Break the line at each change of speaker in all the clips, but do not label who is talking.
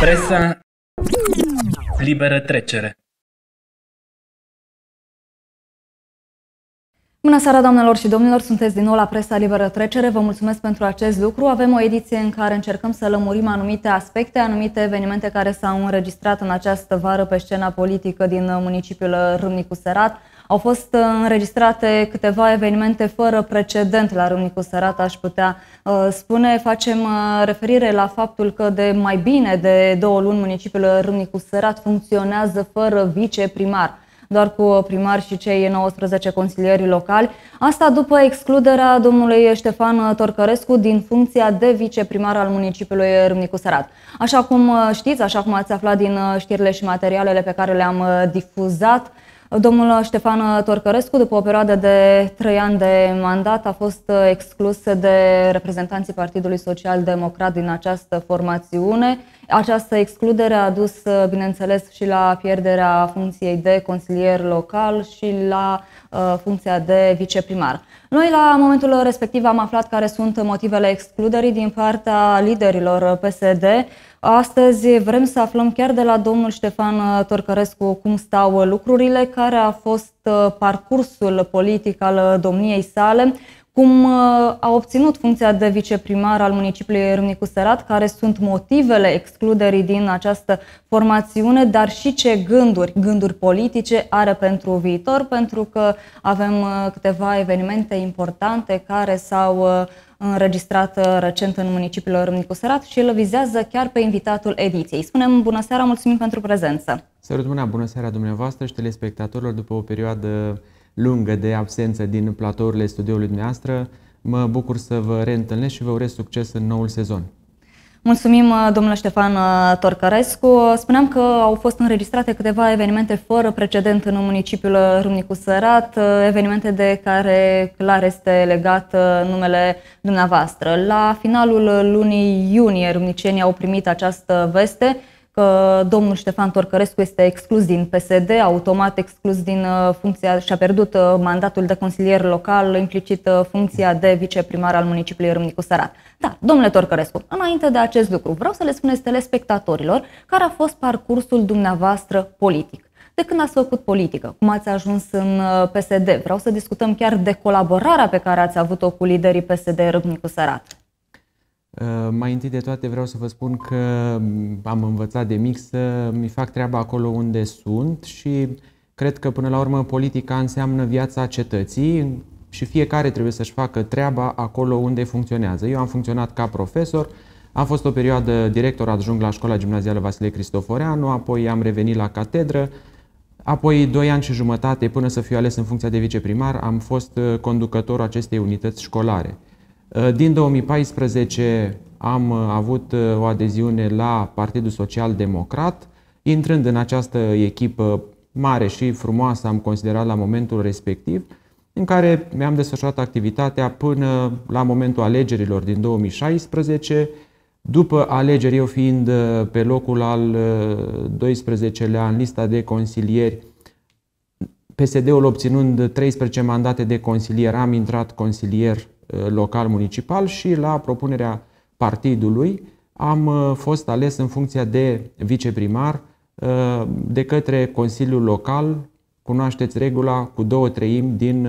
Presa liberă trecere.
Bună seara, doamnelor și domnilor! Sunteți din nou la Presa Liberă Trecere. Vă mulțumesc pentru acest lucru. Avem o ediție în care încercăm să lămurim anumite aspecte, anumite evenimente care s-au înregistrat în această vară pe scena politică din municipiul Râmnicu Serat. Au fost uh, înregistrate câteva evenimente fără precedent la Râmnicu Sărat, aș putea uh, spune. Facem uh, referire la faptul că de mai bine de două luni municipiul Râmnicu Sărat funcționează fără viceprimar doar cu primar și cei 19 consilieri locali. Asta după excluderea domnului Ștefan Torcărescu din funcția de viceprimar al municipiului Râmnicu Sărat. Așa cum știți, așa cum ați aflat din știrile și materialele pe care le-am difuzat, Domnul Ștefan Torcărescu, după o perioadă de trei ani de mandat, a fost uh, exclus de reprezentanții Partidului Social Democrat din această formațiune. Această excludere a dus, uh, bineînțeles, și la pierderea funcției de consilier local și la uh, funcția de viceprimar. Noi, la momentul respectiv, am aflat care sunt motivele excluderii din partea liderilor PSD. Astăzi vrem să aflăm chiar de la domnul Ștefan uh, Torcărescu cum stau uh, lucrurile, care a fost uh, parcursul politic al domniei sale, cum a obținut funcția de viceprimar al municipiului Râmnicu Sărat, care sunt motivele excluderii din această formațiune, dar și ce gânduri, gânduri politice are pentru viitor, pentru că avem câteva evenimente importante care s-au înregistrată recent în municipiul Râmnicu Sărat și îl vizează chiar pe invitatul ediției. Spunem bună seara, mulțumim pentru prezență!
Sărut mâna, bună seara dumneavoastră și telespectatorilor după o perioadă lungă de absență din platourile studioului dumneavoastră. Mă bucur să vă reîntâlnesc și vă urez succes în noul sezon.
Mulțumim, uh, domnule Ștefan uh, Torcărescu. Spuneam că au fost înregistrate câteva evenimente fără precedent în municipiul uh, Râmnicu Sărat, evenimente de care clar este legat numele dumneavoastră. La finalul lunii iunie, râmnicenii au primit această veste că domnul Ștefan Torcărescu este exclus din PSD, automat exclus din uh, funcția și a pierdut uh, mandatul de consilier local, implicit uh, funcția de viceprimar al municipiului Râmnicu Sărat. Da, domnule Torcărescu, înainte de acest lucru, vreau să le spuneți telespectatorilor care a fost parcursul dumneavoastră politic. De când ați făcut politică? Cum ați ajuns în PSD? Vreau să discutăm chiar de colaborarea pe care ați avut-o cu liderii PSD Râmnicu Sărat.
Uh, mai întâi de toate vreau să vă spun că am învățat de mic să mi fac treaba acolo unde sunt și cred că până la urmă politica înseamnă viața cetății și fiecare trebuie să-și facă treaba acolo unde funcționează. Eu am funcționat ca profesor, am fost o perioadă director adjunct la școala gimnazială Vasile Cristoforeanu, apoi am revenit la catedră, apoi doi ani și jumătate până să fiu ales în funcția de viceprimar am fost uh, conducătorul acestei unități școlare. Uh, din 2014 am uh, avut uh, o adeziune la Partidul Social Democrat. Intrând în această echipă mare și frumoasă, am considerat la momentul respectiv, în care mi-am desfășurat activitatea până la momentul alegerilor din 2016, după alegeri, eu fiind pe locul al 12-lea în lista de consilieri, PSD-ul obținând 13 mandate de consilier, am intrat consilier Eh, local-municipal și la propunerea partidului am eh, fost ales în funcția de viceprimar eh, de către Consiliul Local. Cunoașteți regula cu două treimi din,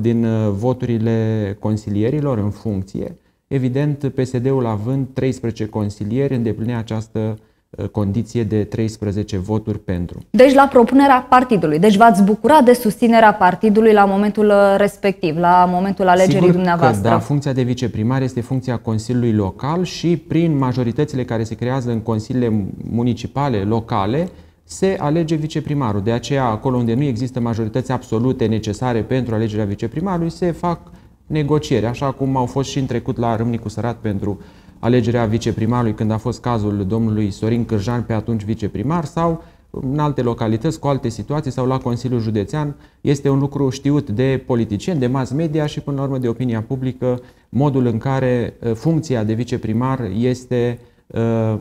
din voturile consilierilor în funcție. Evident, PSD-ul având 13 consilieri îndeplinea această Uh, condiție de 13 voturi pentru.
Deci la propunerea partidului. Deci v-ați bucura de susținerea partidului la momentul uh, respectiv, la momentul alegerii Sigur dumneavoastră. Că, da,
funcția de viceprimar este funcția Consiliului Local și prin majoritățile care se creează în consiliile municipale, locale, se alege viceprimarul. De aceea, acolo unde nu există majorități absolute necesare pentru alegerea viceprimarului, se fac negocieri, așa cum au fost și în trecut la Râmnicu Sărat pentru uh, alegerea viceprimarului când a fost cazul domnului Sorin Cârjan, pe atunci viceprimar, sau în alte localități, cu alte situații sau la Consiliul Județean, este un lucru știut de politicieni, de mass media și până la urmă de opinia publică, modul în care uh, funcția de viceprimar este uh,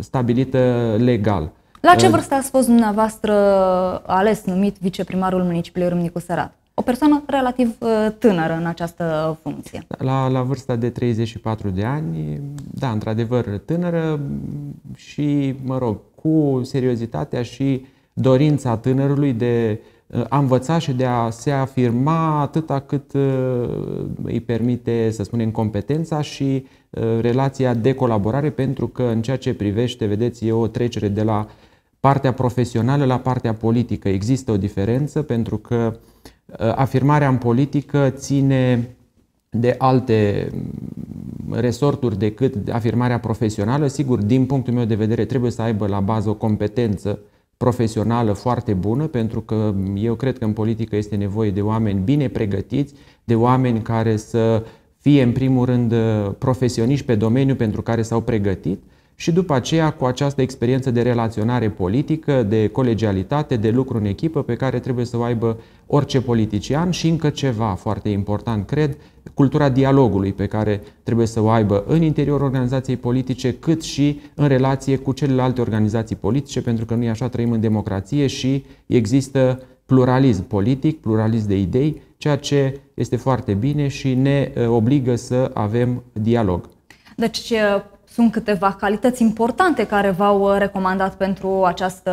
stabilită legal. La ce uh, vârstă
ați fost dumneavoastră ales numit viceprimarul municipiului Râmnicu Sărat? o persoană relativ uh, tânără în această funcție.
La, la vârsta de 34 de ani, da, într-adevăr tânără și, mă rog, cu seriozitatea și dorința tânărului de uh, a învăța și de a se afirma atâta cât uh, îi permite, să spunem, competența și relația de colaborare, pentru că în ceea ce privește, vedeți, e o trecere de la partea profesională la partea politică. Există o diferență pentru că uh, Uh, afirmarea în politică ține de alte mm, resorturi decât afirmarea profesională. Sigur, din punctul meu de vedere, trebuie să aibă la bază o competență profesională foarte bună, pentru că eu cred că în politică este nevoie de oameni bine pregătiți, de oameni care să fie, în primul rând, uh, profesioniști pe domeniu pentru care s-au pregătit, și după aceea cu această experiență de relaționare politică, de colegialitate, de lucru în echipă pe care trebuie să o aibă orice politician și încă ceva foarte important, cred, cultura dialogului pe care trebuie să o aibă în interiorul organizației politice, cât și în relație cu celelalte organizații politice, pentru că noi așa trăim în democrație și există pluralism politic, pluralism de idei, ceea ce este foarte bine și ne eh, obligă să avem dialog.
Deci eh, sunt câteva calități importante care v-au uh, recomandat pentru această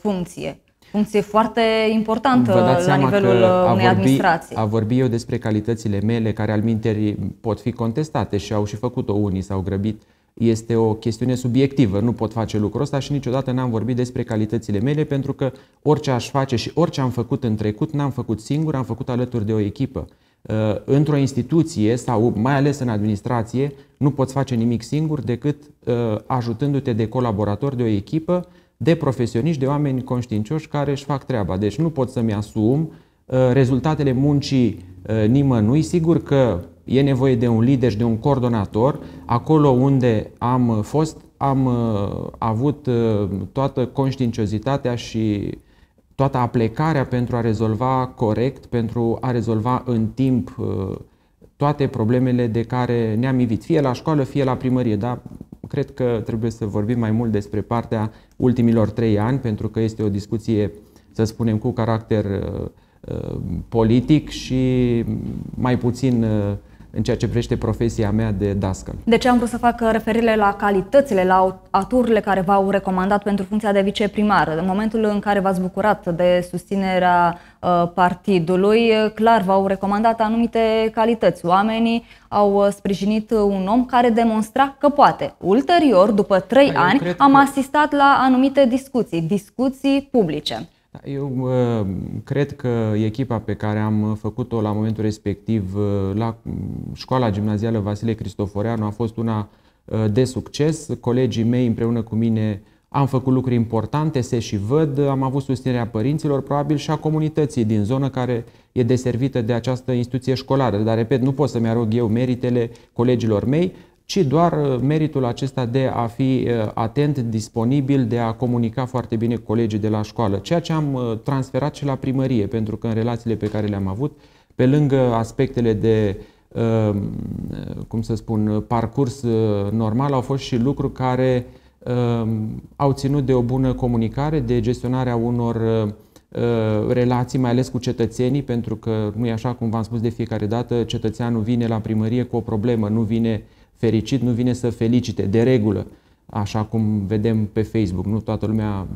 funcție. Funcție foarte importantă la nivelul a uh, unei vorbi, administrații.
A vorbi eu despre calitățile mele, care al minteri pot fi contestate și au și făcut-o unii, s-au grăbit, este o chestiune subiectivă. Nu pot face lucrul ăsta și niciodată n-am vorbit despre calitățile mele, pentru că orice aș face și orice am făcut în trecut, n-am făcut singur, am făcut alături de o echipă uh, într-o instituție sau mai ales în administrație, nu poți face nimic singur decât uh, ajutându-te de colaboratori, de o echipă, de profesioniști, de oameni conștiincioși care își fac treaba. Deci nu pot să-mi asum uh, rezultatele muncii uh, nimănui. Sigur că e nevoie de un lider și de un coordonator. Acolo unde am fost, am avut toată conștiinciozitatea și toată aplecarea pentru a rezolva corect, pentru a rezolva în timp toate problemele de care ne-am ivit, fie la școală, fie la primărie, dar cred că trebuie să vorbim mai mult despre partea ultimilor trei ani, pentru că este o discuție, să spunem, cu caracter uh, uh, politic și mai puțin uh, în ceea ce privește profesia mea de dascăl.
De ce am vrut să fac uh, referire la calitățile, la aturile care v-au recomandat pentru funcția de viceprimar? În momentul în care v-ați bucurat de susținerea uh, partidului, uh, clar v-au recomandat anumite calități. Oamenii au sprijinit un om care demonstra că poate. Ulterior, după trei păi ani, am că... asistat la anumite discuții, discuții publice.
Da, eu uh, cred că echipa pe care am făcut-o la momentul respectiv uh, la mm, școala gimnazială Vasile Cristoforeanu a fost una uh, de succes. Colegii mei împreună cu mine am făcut lucruri importante, se și văd, am avut susținerea părinților, probabil și a comunității din zonă care e deservită de această instituție școlară. Dar, repet, nu pot să-mi arog eu meritele colegilor mei ci doar uh, meritul acesta de a fi uh, atent, disponibil, de a comunica foarte bine cu colegii de la școală, ceea ce am uh, transferat și la primărie, pentru că în relațiile pe care le-am avut, pe lângă aspectele de cum să spun, parcurs normal, au fost și lucruri care au ținut de o bună comunicare, de gestionarea unor relații, mai ales cu cetățenii, pentru că nu e așa, cum v-am spus de fiecare dată, cetățeanul vine la primărie cu o problemă, nu vine uh, fericit, nu vine să felicite, de regulă, așa cum vedem pe Facebook. Nu toată lumea,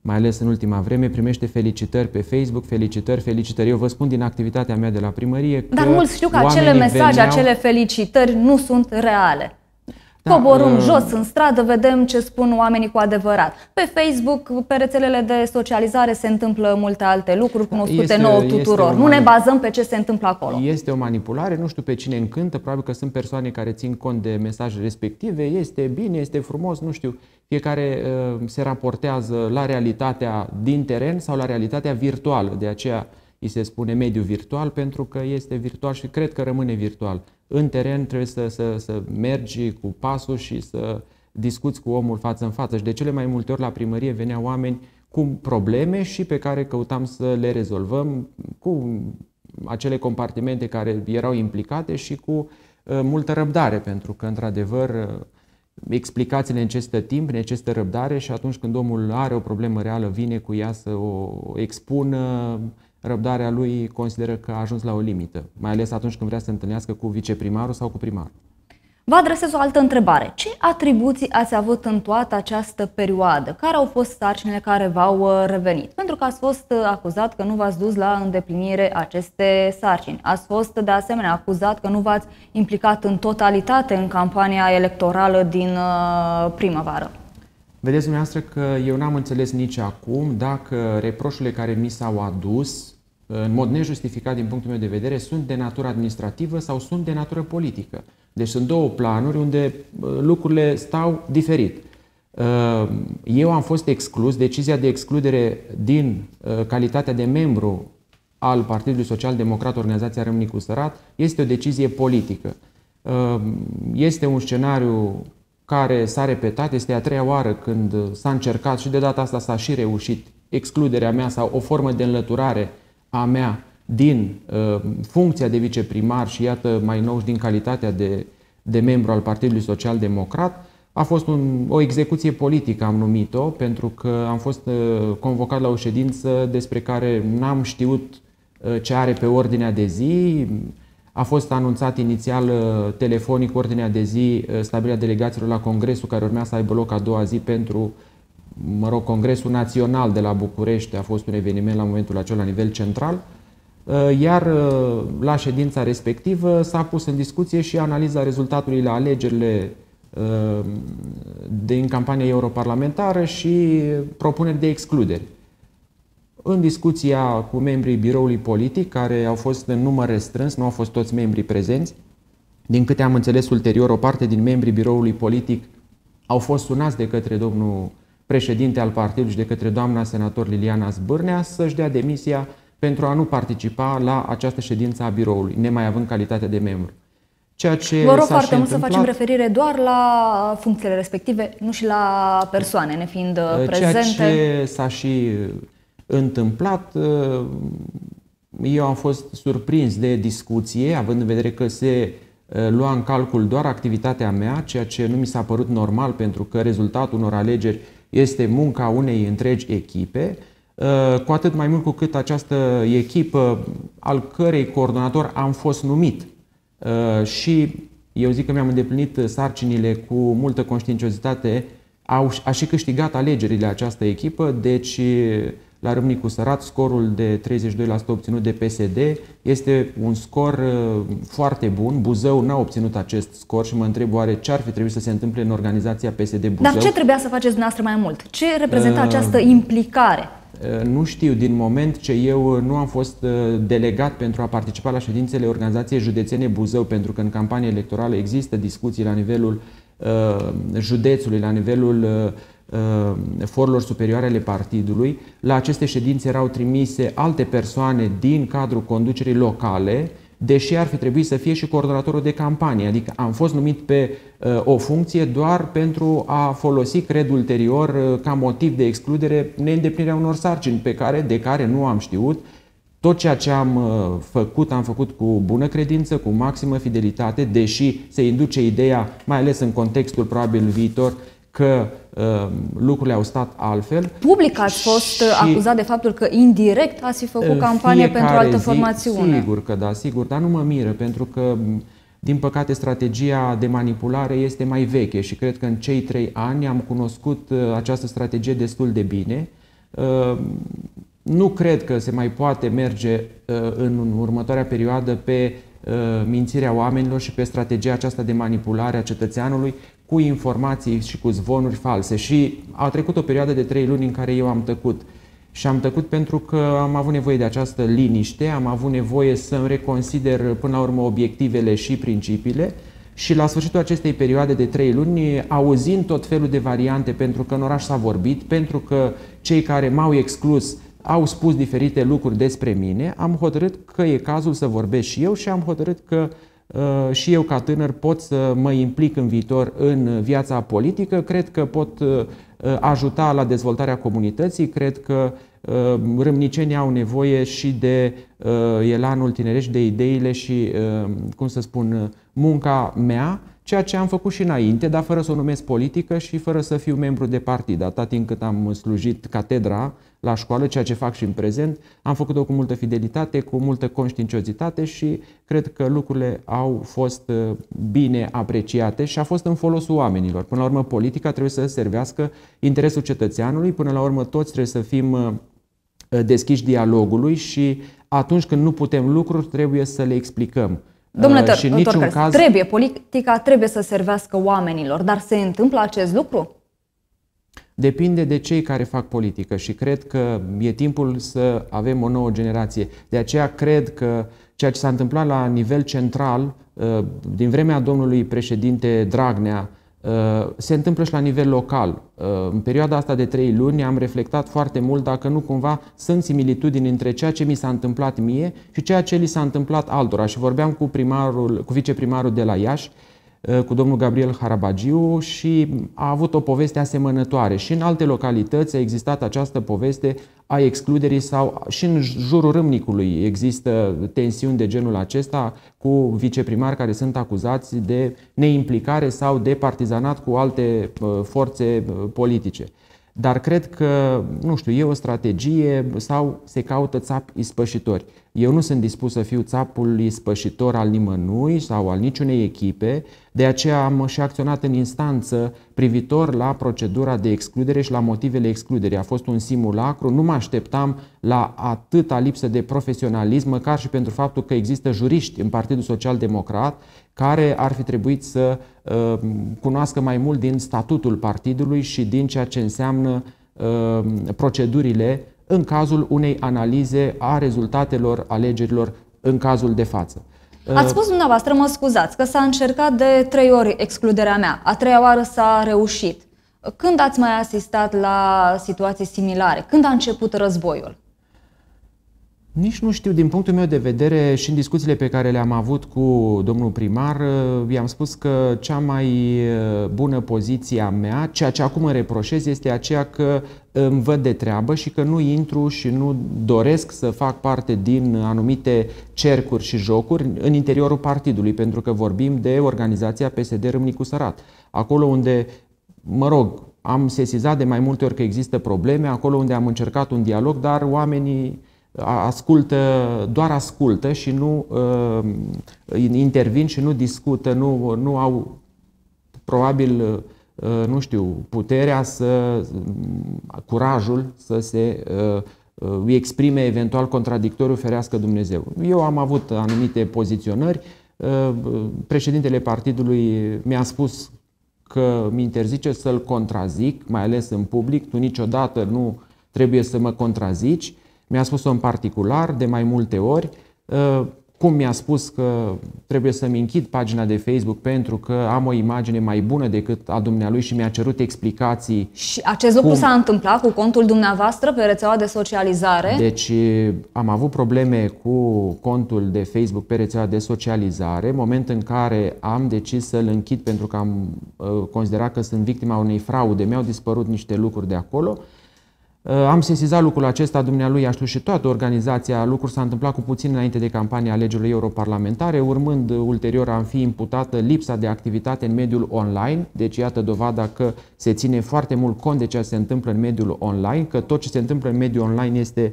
mai ales în ultima vreme, primește felicitări pe Facebook, felicitări, felicitări. Eu vă spun din activitatea mea de la primărie că Dar mulți știu că acele mesaje, veneau... acele
felicitări nu sunt reale.
Da, Coborâm uh... jos în
stradă, vedem ce spun oamenii cu adevărat. Pe Facebook, pe rețelele de socializare se întâmplă multe alte lucruri cunoscute este, nouă tuturor. Nu ne bazăm pe ce se întâmplă acolo.
Este o manipulare, nu știu pe cine încântă, probabil că sunt persoane care țin cont de mesajele respective, este bine, este frumos, nu știu. Fiecare uh, se raportează la realitatea din teren sau la realitatea virtuală, de aceea îi se spune mediu virtual pentru că este virtual și cred că rămâne virtual în teren trebuie să, să, să mergi cu pasul și să discuți cu omul față în față. Și de cele mai multe ori la primărie veneau oameni cu probleme și pe care căutam să le rezolvăm cu acele compartimente care erau implicate și cu uh, multă răbdare, pentru că, într-adevăr, uh, explicațiile necesită timp, necesită răbdare și atunci când omul are o problemă reală, vine cu ea să o expună, răbdarea lui consideră că a ajuns la o limită, mai ales atunci când vrea să se întâlnească cu viceprimarul sau cu primarul.
Vă adresez o altă întrebare. Ce atribuții ați avut în toată această perioadă? Care au fost sarcinile care v-au uh, revenit? Pentru că ați fost uh, acuzat că nu v-ați dus la îndeplinire aceste sarcini. Ați fost de asemenea acuzat că nu v-ați implicat în totalitate în campania electorală din uh, primăvară.
Vedeți dumneavoastră că eu n-am înțeles nici acum dacă reproșurile care mi s-au adus în mod nejustificat din punctul meu de vedere, sunt de natură administrativă sau sunt de natură politică. Deci sunt două planuri unde uh, lucrurile stau diferit. Uh, eu am fost exclus, decizia de excludere din uh, calitatea de membru al Partidului Social Democrat, Organizația Rămnii cu Sărat, este o decizie politică. Este un scenariu care s-a repetat, este a treia oară când s-a încercat și de data asta s-a și reușit excluderea mea sau o formă de înlăturare a mea din uh, funcția de viceprimar și iată mai nou și din calitatea de, de membru al Partidului Social Democrat, a fost un, o execuție politică, am numit-o, pentru că am fost uh, convocat la o ședință despre care n-am știut uh, ce are pe ordinea de zi. A fost anunțat inițial uh, telefonic ordinea de zi, uh, stabilirea delegaților la congresul care urmea să aibă loc a doua zi pentru uh, mă rog, Congresul Național de la București a fost un eveniment la momentul acela la nivel central, uh, iar uh, la ședința respectivă s-a pus în discuție și analiza rezultatului la alegerile uh, din campania europarlamentară și propuneri de excluderi. În discuția cu membrii biroului politic, care au fost în număr restrâns, nu au fost toți membrii prezenți, din câte am înțeles ulterior, o parte din membrii biroului politic au fost sunați de către domnul președinte al partidului și de către doamna senator Liliana Zbârnea să-și dea demisia pentru a nu participa la această ședință a biroului, nemai având calitatea de membru. Ceea ce Vă rog foarte mult să facem
referire doar la funcțiile respective, nu și la persoane, ne fiind uh, prezente. Ceea
ce s-a și uh, întâmplat, uh, eu am fost surprins de discuție, având în vedere că se lua în calcul doar activitatea mea, ceea ce nu mi s-a părut normal, pentru că rezultatul unor alegeri este munca unei întregi echipe, uh, cu atât mai mult cu cât această echipă, al cărei coordonator am fost numit. Uh, și eu zic că mi-am îndeplinit sarcinile cu multă conștiinciozitate, a și câștigat alegerile această echipă, deci la Râmnicu Sărat, scorul de 32% obținut de PSD este un scor uh, foarte bun. Buzău n-a obținut acest scor și mă întreb oare ce ar fi trebuit să se întâmple în organizația PSD Buzău. Dar ce
trebuia să faceți dumneavoastră mai mult? Ce reprezintă uh, această implicare?
Uh, nu știu, din moment ce eu uh, nu am fost delegat pentru a participa la ședințele organizației județene Buzău, pentru că în campanie electorală există discuții la nivelul uh, județului, la nivelul uh, Uh, forurilor superioare ale partidului. La aceste ședințe erau trimise alte persoane din cadrul conducerii locale, deși ar fi trebuit să fie și coordonatorul de campanie. Adică am fost numit pe uh, o funcție doar pentru a folosi, cred ulterior, uh, ca motiv de excludere neîndeplinirea unor sarcini pe care, de care nu am știut. Tot ceea ce am făcut, am făcut cu bună credință, cu maximă fidelitate, deși se induce ideea, mai ales în contextul probabil viitor, că uh, lucrurile au stat altfel.
Public ați fost uh, acuzat de faptul că indirect ați fi făcut campanie pentru altă zi, formațiune. Sigur
că da, sigur, dar nu mă miră, pentru că, din păcate, strategia de manipulare este mai veche și cred că în cei trei ani am cunoscut uh, această strategie destul de bine. Uh, nu cred că se mai poate merge uh, în următoarea perioadă pe mințirea oamenilor și pe strategia aceasta de manipulare a cetățeanului, cu informații și cu zvonuri false. Și a trecut o perioadă de trei luni în care eu am tăcut. Și am tăcut pentru că am avut nevoie de această liniște, am avut nevoie să îmi reconsider până la urmă obiectivele și principiile și la sfârșitul acestei perioade de trei luni, auzind tot felul de variante, pentru că în oraș s-a vorbit, pentru că cei care m-au exclus au spus diferite lucruri despre mine, am hotărât că e cazul să vorbesc și eu și am hotărât că Uh, și eu ca tânăr pot să mă implic în viitor în viața politică, cred că pot uh, uh, ajuta la dezvoltarea comunității, cred că râmnicenii au nevoie și de elanul tinerești, de ideile și, cum să spun, munca mea, ceea ce am făcut și înainte, dar fără să o numesc politică și fără să fiu membru de partid. Atât timp cât am slujit catedra, la școală, ceea ce fac și în prezent. Am făcut-o cu multă fidelitate, cu multă conștiinciozitate și cred că lucrurile au fost uh, bine apreciate și a fost în folosul oamenilor. Până la urmă, politica trebuie să servească interesul cetățeanului, până la urmă toți trebuie să fim uh, deschiși dialogului și atunci când nu putem lucruri, trebuie să le explicăm. Domnule uh, Tăr, și în niciun caz... trebuie,
politica trebuie să servească oamenilor, dar se întâmplă acest lucru?
depinde de cei care fac politică și cred că e timpul să avem o nouă generație. De aceea cred că ceea ce s-a întâmplat la nivel central, uh, din vremea domnului președinte Dragnea, uh, se întâmplă și la nivel local. Uh, în perioada asta de trei luni am reflectat foarte mult dacă nu cumva sunt similitudini între ceea ce mi s-a întâmplat mie și ceea ce li s-a întâmplat altora. Și vorbeam cu primarul, cu viceprimarul de la Iași Eh, cu domnul Gabriel Harabagiu și a avut o poveste asemănătoare. Și în alte localități a existat această poveste a excluderii sau și în jurul Râmnicului există tensiuni de genul acesta cu viceprimari care sunt acuzați de neimplicare sau de partizanat cu alte eh, forțe eh, politice. Dar cred că, nu știu, e o strategie sau se caută țapi ispășitori. Eu nu sunt dispus să fiu țapul ispășitor al nimănui sau al niciunei echipe, de aceea am și acționat în instanță privitor la procedura de excludere și la motivele excluderii. A fost un simulacru, nu mă așteptam la atâta lipsă de profesionalism, măcar și pentru faptul că există juriști în Partidul Social Democrat care ar fi trebuit să uh, cunoască mai mult din statutul partidului și din ceea ce înseamnă uh, procedurile în cazul unei analize a rezultatelor alegerilor în cazul de față. Uh, ați spus
dumneavoastră, mă scuzați, că s-a încercat de trei ori excluderea mea. A treia oară s-a reușit. Când ați mai asistat la situații similare? Când a început războiul?
Nici nu știu, din punctul meu de vedere și în discuțiile pe care le-am avut cu domnul primar, uh, i-am spus că cea mai uh, bună poziție a mea, ceea ce acum îmi reproșez, este aceea că uh, îmi văd de treabă și că nu intru și nu doresc să fac parte din anumite cercuri și jocuri în interiorul partidului, pentru că vorbim de organizația PSD Râmnicu Sărat. Acolo unde, mă rog, am sesizat de mai multe ori că există probleme, acolo unde am încercat un dialog, dar oamenii ascultă, doar ascultă și nu uh, intervin și nu discută, nu, nu au probabil, uh, nu știu, puterea să, curajul să se uh, uh, exprime eventual contradictoriu, ferească Dumnezeu. Eu am avut anumite poziționări, președintele partidului mi-a spus că mi interzice să-l contrazic, mai ales în public, tu niciodată nu trebuie să mă contrazici, mi-a spus-o în particular de mai multe ori, uh, cum mi-a spus că trebuie să-mi închid pagina de Facebook pentru că am o imagine mai bună decât a dumnealui și mi-a cerut explicații. Și
acest lucru cum... s-a întâmplat cu contul dumneavoastră pe rețeaua de socializare?
Deci uh, am avut probleme cu contul de Facebook pe rețeaua de socializare, moment în care am decis să-l închid pentru că am uh, considerat că sunt victima unei fraude, mi-au dispărut niște lucruri de acolo. Uh, am sesizat lucrul acesta, dumnealui a și toată organizația. Lucrul s-a întâmplat cu puțin înainte de campania alegerilor europarlamentare, urmând ulterior am fi imputată lipsa de activitate în mediul online. Deci iată dovada că se ține foarte mult cont de ce se întâmplă în mediul online, că tot ce se întâmplă în mediul online este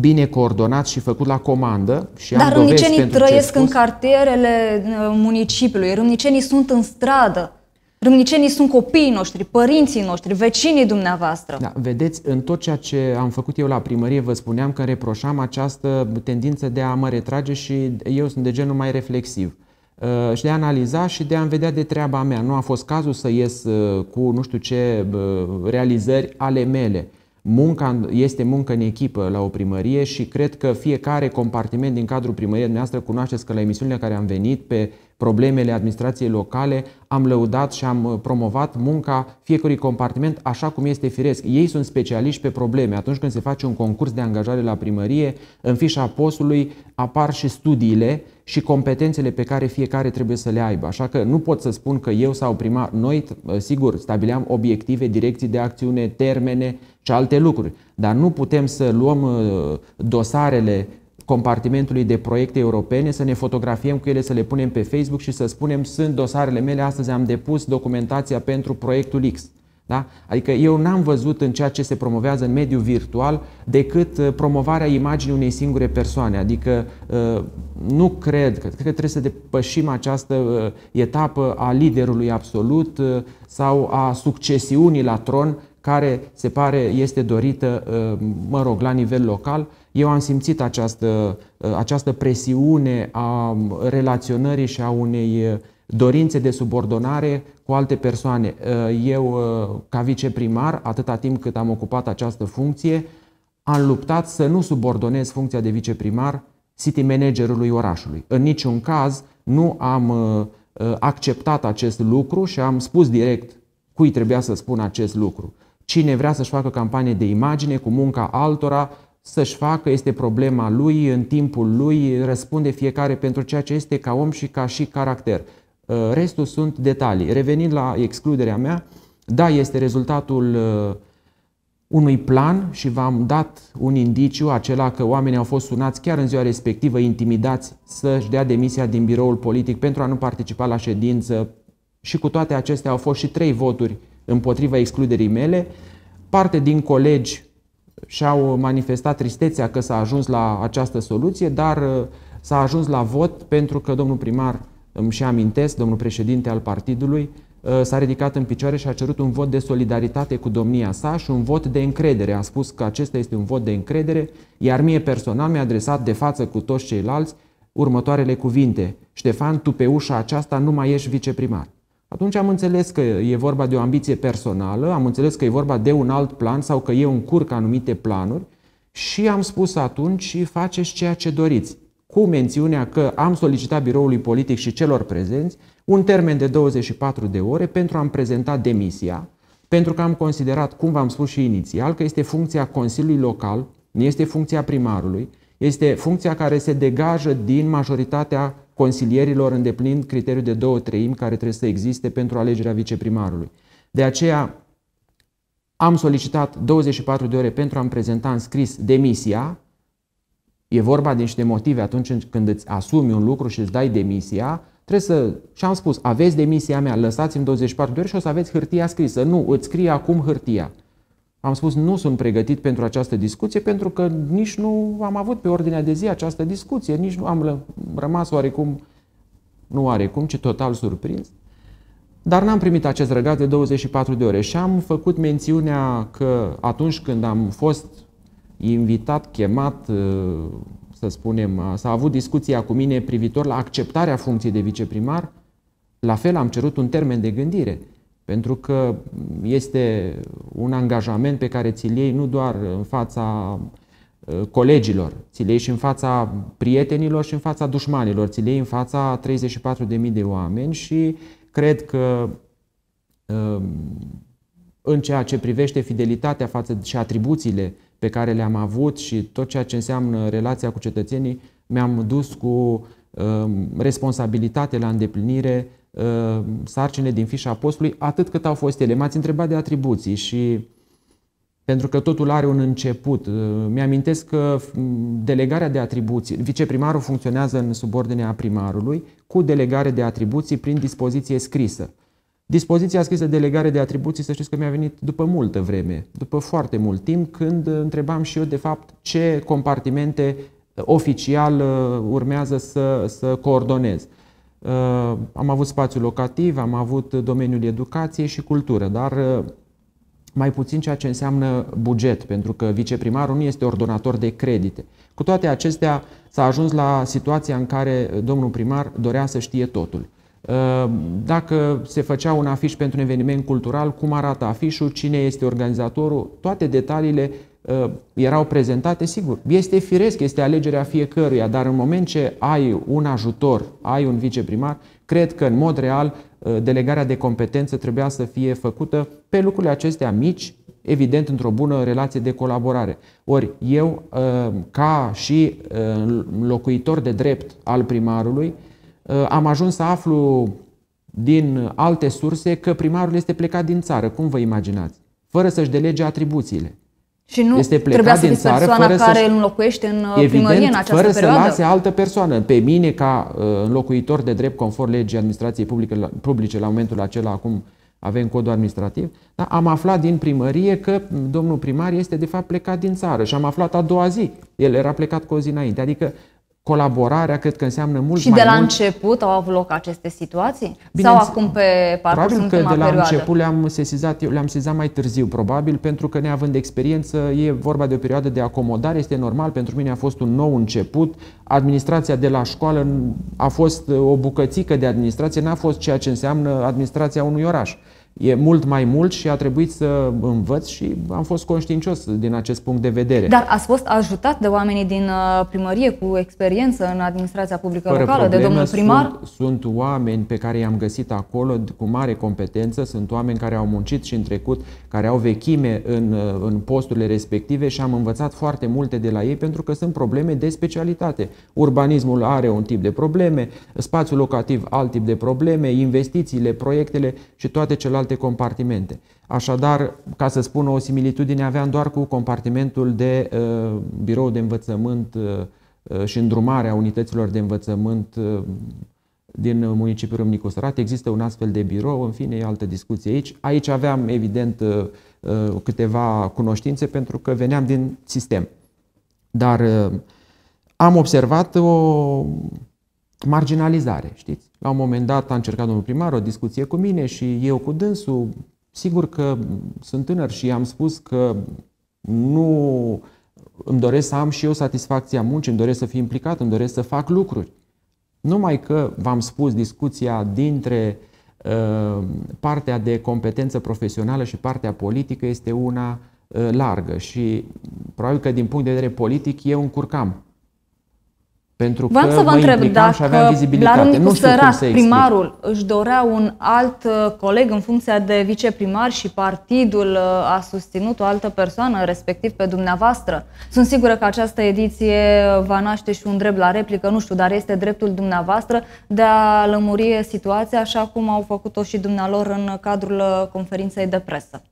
bine coordonat și făcut la comandă. Și Dar râmnicenii trăiesc în
cartierele uh, municipiului, râmnicenii sunt în stradă. Râmnicenii sunt copiii noștri, părinții noștri, vecinii dumneavoastră.
Da, vedeți, în tot ceea ce am făcut eu la primărie, vă spuneam că reproșam această tendință de a mă retrage și eu sunt de genul mai reflexiv uh, și de a analiza și de a-mi vedea de treaba mea. Nu a fost cazul să ies uh, cu nu știu ce uh, realizări ale mele. Munca este muncă în echipă la o primărie și cred că fiecare compartiment din cadrul primăriei dumneavoastră cunoașteți că la emisiunile care am venit pe uh, problemele administrației locale, am lăudat și am uh, promovat munca fiecărui compartiment așa cum este firesc. Ei sunt specialiști pe probleme. Atunci când se face un concurs de angajare la primărie, în fișa postului apar și studiile și competențele pe care fiecare trebuie să le aibă. Așa că nu pot să spun că eu sau prima noi, uh, sigur, stabileam obiective, direcții de acțiune, termene și alte lucruri, dar nu putem să luăm uh, dosarele compartimentului de proiecte europene, să ne fotografiem cu ele, să le punem pe Facebook și să spunem sunt dosarele mele, astăzi am depus documentația pentru proiectul X. Da? Adică eu n-am văzut în ceea ce se promovează în mediul virtual decât uh, promovarea imaginii unei singure persoane. Adică uh, nu cred, cred că trebuie să depășim această uh, etapă a liderului absolut sau a succesiunii la tron care se pare este dorită, uh, mă rog, la nivel local. Eu am simțit această, uh, această presiune a relaționării și a unei uh, dorințe de subordonare cu alte persoane. Eu, ca viceprimar, atâta timp cât am ocupat această funcție, am luptat să nu subordonez funcția de viceprimar city managerului orașului. În niciun caz nu am acceptat acest lucru și am spus direct cui trebuia să spun acest lucru. Cine vrea să-și facă campanie de imagine cu munca altora, să-și facă, este problema lui, în timpul lui, răspunde fiecare pentru ceea ce este ca om și ca și caracter. Uh, restul sunt detalii. Revenind la excluderea mea, da, este rezultatul uh, unui plan și v-am dat un indiciu acela că oamenii au fost sunați chiar în ziua respectivă, intimidați să-și dea demisia din biroul politic pentru a nu participa la ședință și cu toate acestea au fost și trei voturi împotriva excluderii mele. Parte din colegi și-au manifestat tristețea că s-a ajuns la această soluție, dar uh, s-a ajuns la vot pentru că domnul primar, îmi și amintesc, domnul președinte al partidului, uh, s-a ridicat în picioare și a cerut un vot de solidaritate cu domnia sa și un vot de încredere. A spus că acesta este un vot de încredere, iar mie personal mi-a adresat de față cu toți ceilalți următoarele cuvinte. Ștefan, tu pe ușa aceasta nu mai ești viceprimar. Atunci am înțeles că e vorba de o ambiție personală, am înțeles că e vorba de un alt plan sau că eu încurc anumite planuri și am spus atunci faceți ceea ce doriți. Cu mențiunea că am solicitat biroului politic și celor prezenți un termen de 24 de ore pentru a-mi prezenta demisia, pentru că am considerat, cum v-am spus și inițial, că este funcția Consiliului Local, nu este funcția primarului, este funcția care se degajă din majoritatea consilierilor îndeplinind criteriul de două treimi care trebuie să existe pentru alegerea viceprimarului. De aceea am solicitat 24 de ore pentru a-mi prezenta în scris demisia. E vorba de niște motive atunci când îți asumi un lucru și îți dai demisia, trebuie să... Și am spus, aveți demisia mea, lăsați-mi 24 de ore și o să aveți hârtia scrisă. Nu, îți scrie acum hârtia. Am spus, nu sunt pregătit pentru această discuție pentru că nici nu am avut pe ordinea de zi această discuție, nici nu am rămas oarecum, nu oarecum, ci total surprins. Dar n-am primit acest răgaz de 24 de ore și am făcut mențiunea că atunci când am fost invitat, chemat, ă, să spunem, s-a avut discuția cu mine privitor la acceptarea funcției de viceprimar, la fel am cerut un termen de gândire. Pentru că este un angajament pe care ți-l iei nu doar în fața uh, colegilor, ți-l iei și în fața prietenilor și în fața dușmanilor, ți-l iei în fața 34.000 de oameni și cred că um, în ceea ce privește fidelitatea față și atribuțiile pe care le-am avut și tot ceea ce înseamnă relația cu cetățenii, mi-am dus cu um, responsabilitate la îndeplinire Uh, sarcine din fișa apostolului atât cât au fost ele. M-ați întrebat de atribuții și pentru că totul are un început. Uh, mi-amintesc că delegarea de atribuții, viceprimarul funcționează în subordinea primarului cu delegare de atribuții prin dispoziție scrisă. Dispoziția scrisă delegare de atribuții, să știți că mi-a venit după multă vreme, după foarte mult timp, când întrebam și eu, de fapt, ce compartimente oficial uh, urmează să, să coordonez. Uh, am avut spațiu locativ, am avut domeniul educație și cultură, dar uh, mai puțin ceea ce înseamnă buget, pentru că viceprimarul nu este ordonator de credite. Cu toate acestea, s-a ajuns la situația în care domnul primar dorea să știe totul. Uh, dacă se făcea un afiș pentru un eveniment cultural, cum arată afișul, cine este organizatorul, toate detaliile Uh, erau prezentate, sigur, este firesc, este alegerea fiecăruia, dar în moment ce ai un ajutor, ai un viceprimar, cred că în mod real uh, delegarea de competență trebuia să fie făcută pe lucrurile acestea mici, evident într-o bună relație de colaborare. Ori eu, uh, ca și locuitor de drept al primarului, am ajuns să aflu din alte surse că primarul este plecat din țară, cum vă imaginați, fără să-și delege atribuțiile. Și nu este plecat să din țară fără care să îl înlocuiește în uh, evident, primărie în această fără perioadă. să lase altă persoană. Pe mine, ca uh, înlocuitor de drept conform legii administrației publice, publice la momentul acela, acum avem codul administrativ, Da, am aflat din primărie că domnul primar este de fapt plecat din țară și am aflat a doua zi. El era plecat cu o zi înainte. Adică colaborarea cred că înseamnă mult și mai mult. Și de la mult.
început au avut loc aceste situații? Bine, Sau acum pe parcursul Probabil că de la perioadă? început
le-am sesizat, le-am sesizat mai târziu, probabil, pentru că neavând experiență, e vorba de o perioadă de acomodare, este normal, pentru mine a fost un nou început. Administrația de la școală a fost uh, o bucățică de administrație, n-a fost ceea ce înseamnă administrația unui oraș e mult mai mult și a trebuit să învăț și am fost conștiincios din acest punct de vedere. Dar
ați fost ajutat de oamenii din uh, primărie cu experiență în administrația publică Fără locală, probleme, de domnul primar?
Sunt, sunt oameni pe care i-am găsit acolo cu mare competență, sunt oameni care au muncit și în trecut, care au vechime în, uh, în posturile respective și am învățat foarte multe de la ei pentru că sunt probleme de specialitate. Urbanismul are un tip de probleme, spațiul locativ alt tip de probleme, investițiile, proiectele și toate celelalte alte compartimente. Așadar, ca să spun o similitudine, aveam doar cu compartimentul de uh, birou de învățământ uh, uh, și îndrumarea unităților de învățământ uh, din municipiul Râmnicu Sărat. Există un astfel de birou, în fine, e altă discuție aici. Aici aveam, evident, uh, uh, câteva cunoștințe pentru că veneam din sistem. Dar am observat o marginalizare, știți? La un moment dat a încercat domnul primar o discuție cu mine și eu cu dânsul. Sigur că sunt tânăr și am spus că nu îmi doresc să am și eu satisfacția muncii, îmi doresc să fiu implicat, îmi doresc să fac lucruri. Numai că, v-am spus, discuția dintre uh, partea de competență profesională și partea politică este una uh, largă și probabil că din punct de vedere politic eu încurcam pentru Vreau că să vă întreb dacă Blaru nu Sărac, primarul,
își dorea un alt uh, coleg în funcția de viceprimar și partidul uh, a susținut o altă persoană, respectiv pe dumneavoastră. Sunt sigură că această ediție uh, va naște și un drept la replică, nu știu, dar este dreptul dumneavoastră de a lămuri situația așa cum au făcut-o și dumnealor în cadrul conferinței de presă.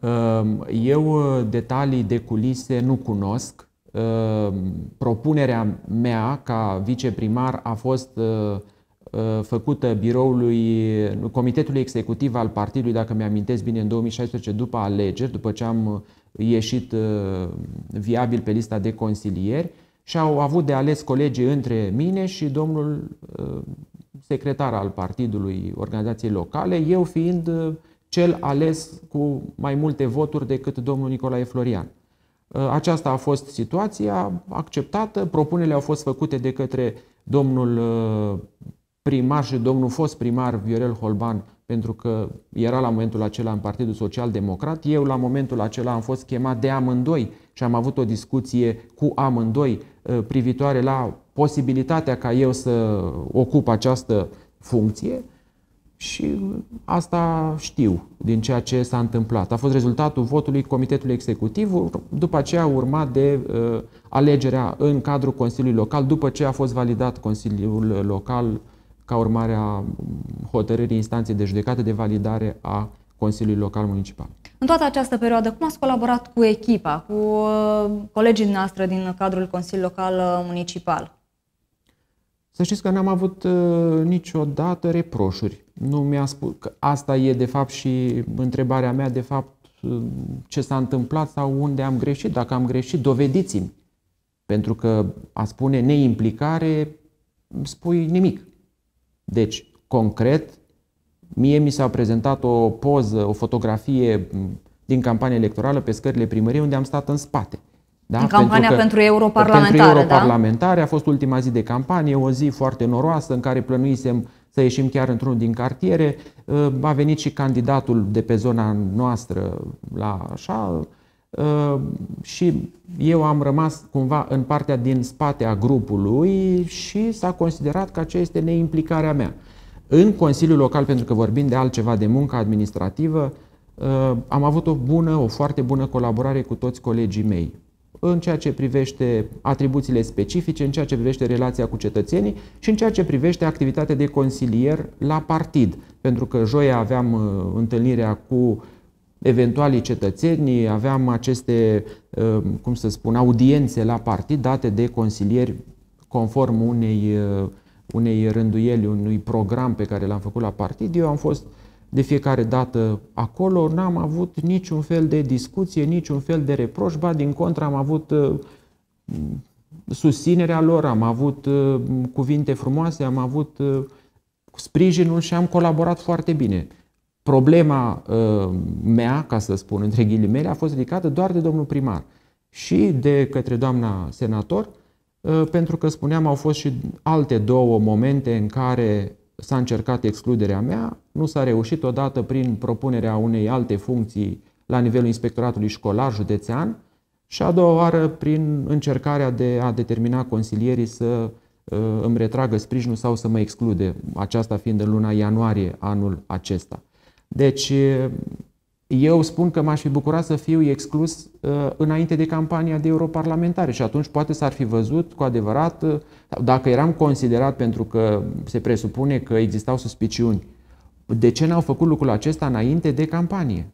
Um, eu detalii de culise nu cunosc Ehm, propunerea mea ca viceprimar a fost ehm, ehm, făcută biroului Comitetului Executiv al Partidului, dacă mi-amintesc bine, în 2016, după alegeri, după ce am ieșit viabil pe lista de consilieri și au avut de ales colegii între mine și domnul secretar al partidului organizației locale, eu fiind cel ales cu mai multe voturi decât domnul Nicolae Florian. Uh, aceasta a fost situația acceptată, propunerile au fost făcute de către domnul uh, primar și domnul fost primar Viorel Holban, pentru că era la momentul acela în Partidul Social Democrat. Eu la momentul acela am fost chemat de amândoi și am avut o discuție cu amândoi uh, privitoare la posibilitatea ca eu să ocup această funcție. Și asta știu din ceea ce s-a întâmplat. A fost rezultatul votului Comitetului Executiv, după aceea urmat de uh, alegerea în cadrul Consiliului Local, după ce a fost validat Consiliul Local ca urmare a hotărârii instanței de judecată de validare a Consiliului Local Municipal.
În toată această perioadă, cum ați colaborat cu echipa, cu uh, colegii noastre din cadrul Consiliului Local uh, Municipal?
Să știți că n-am avut uh, niciodată reproșuri nu mi-a spus că asta e de fapt și întrebarea mea de fapt ce s-a întâmplat sau unde am greșit. Dacă am greșit, dovediți-mi. Pentru că a spune neimplicare, spui nimic. Deci, concret, mie mi s-a prezentat o poză, o fotografie din campania electorală pe scările primăriei unde am stat în spate. Da? În campania pentru, că, pentru
europarlamentare. Pentru da? europarlamentare
da? a fost ultima zi de campanie, o zi foarte noroasă în care plănuisem să ieșim chiar într-unul din cartiere. Ă, a venit și candidatul de pe zona noastră la așa ă, și eu am rămas cumva în partea din spate a grupului și s-a considerat că aceea este neimplicarea mea. În Consiliul Local, pentru că vorbim de altceva, de muncă administrativă, ă, am avut o bună, o foarte bună colaborare cu toți colegii mei în ceea ce privește atribuțiile specifice, în ceea ce privește relația cu cetățenii și în ceea ce privește activitatea de consilier la partid. Pentru că joia aveam uh, întâlnirea cu eventualii cetățeni, aveam aceste, uh, cum să spun, audiențe la partid date de consilieri conform unei, uh, unei rânduieli, unui program pe care l-am făcut la partid. Eu am fost uh, de fiecare dată acolo, n-am avut niciun fel de discuție, niciun fel de reproș, ba din contră am avut uh, susținerea lor, am avut uh, cuvinte frumoase, am avut uh, sprijinul și am colaborat foarte bine. Problema mea, ca să spun între ghilimele, a fost ridicată doar de domnul primar și de către doamna senator, pentru că spuneam au fost și alte două momente în care s-a încercat excluderea mea, nu s-a reușit odată prin propunerea unei alte funcții la nivelul inspectoratului școlar județean și a doua oară prin încercarea de a determina consilierii să uh, îmi retragă sprijinul sau să mă exclude, aceasta fiind în luna ianuarie anul acesta. Deci eu spun că m-aș fi bucurat să fiu exclus uh, înainte de campania de europarlamentare și atunci poate s-ar fi văzut cu adevărat, uh, dacă eram considerat pentru că se presupune că existau suspiciuni, de ce n-au făcut lucrul acesta înainte de campanie?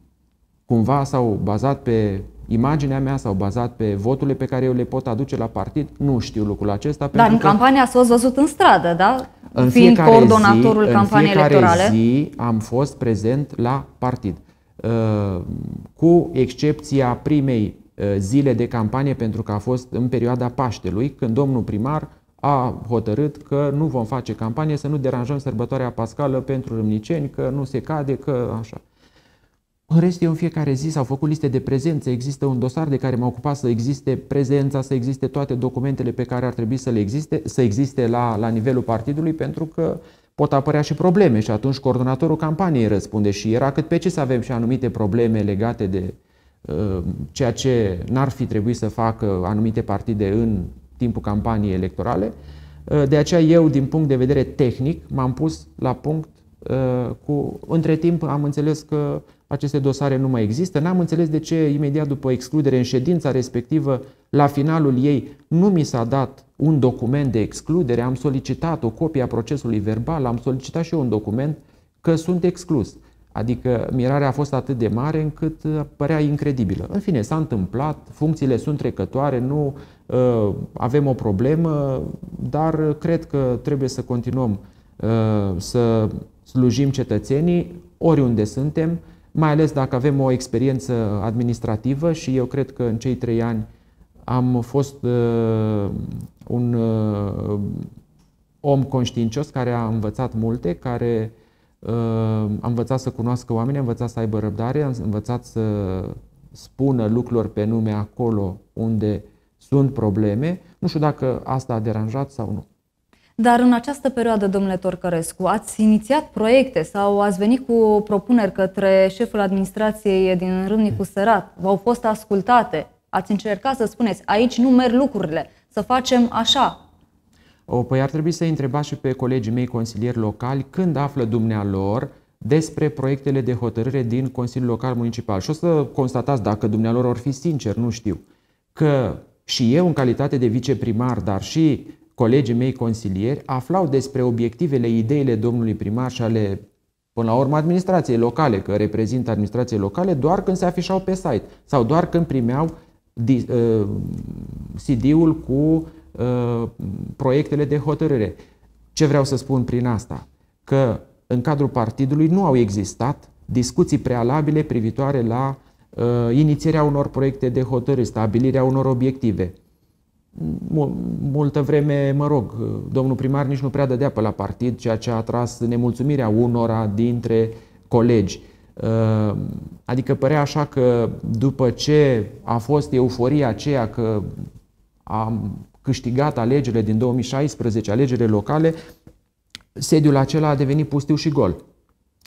Cumva s-au bazat pe imaginea mea, s-au bazat pe voturile pe care eu le pot aduce la partid? Nu știu lucrul acesta. Dar în campanie
s-a văzut în stradă, da? În Fiind coordonatorul zi, campaniei în fiecare electorale.
zi am fost prezent la partid. Uh, cu excepția primei uh, zile de campanie, pentru că a fost în perioada Paștelui, când domnul primar a hotărât că nu vom face campanie, să nu deranjăm sărbătoarea pascală pentru râmniceni, că nu se cade, că așa. În rest, eu în fiecare zi s-au făcut liste de prezențe, există un dosar de care m-a ocupat să existe prezența, să existe toate documentele pe care ar trebui să le existe, să existe la, la nivelul partidului, pentru că uh, pot apărea și probleme și atunci coordonatorul campaniei răspunde și era cât pe ce să avem și anumite probleme legate de uh, ceea ce n-ar fi trebuit să facă anumite partide în timpul campaniei electorale. Uh, de aceea eu, din punct de vedere tehnic, m-am pus la punct uh, cu... Între timp am înțeles că aceste dosare nu mai există. N-am înțeles de ce imediat după excludere în ședința respectivă, la finalul ei, nu mi s-a dat un document de excludere, am solicitat o copie a procesului verbal, am solicitat și eu un document că sunt exclus. Adică mirarea a fost atât de mare încât uh, părea incredibilă. În fine, s-a întâmplat, funcțiile sunt trecătoare, nu uh, avem o problemă, dar cred că trebuie să continuăm uh, să slujim cetățenii oriunde suntem, mai ales dacă avem o experiență administrativă și eu cred că în cei trei ani am fost uh, un uh, om conștiincios care a învățat multe, care uh, a învățat să cunoască oameni, a învățat să aibă răbdare, a învățat să spună lucrurilor pe nume acolo unde sunt probleme. Nu știu dacă asta a deranjat sau nu.
Dar în această perioadă, domnule Torcărescu, ați inițiat proiecte sau ați venit cu propuneri către șeful administrației din Râmnicu Sărat? V-au fost ascultate? Ați încercat să spuneți, aici nu merg lucrurile, să facem așa,
o, păi ar trebui să întrebați și pe colegii mei consilieri locali când află dumnealor despre proiectele de hotărâre din Consiliul Local Municipal. Și o să constatați, dacă dumnealor or fi sincer, nu știu, că și eu, în calitate de viceprimar, dar și colegii mei consilieri, aflau despre obiectivele, ideile domnului primar și ale, până la urmă, administrației locale, că reprezintă administrației locale, doar când se afișau pe site sau doar când primeau Uh, CD-ul cu uh, proiectele de hotărâre. Ce vreau să spun prin asta? Că în cadrul partidului nu au existat discuții prealabile privitoare la uh, inițierea unor proiecte de hotărâre, stabilirea unor obiective. Multă vreme, mă rog, domnul primar nici nu prea dădea pe la partid, ceea ce a atras nemulțumirea unora dintre colegi. Uh, adică părea așa că după ce a fost euforia aceea că am câștigat alegerile din 2016, alegerile locale, sediul acela a devenit pustiu și gol.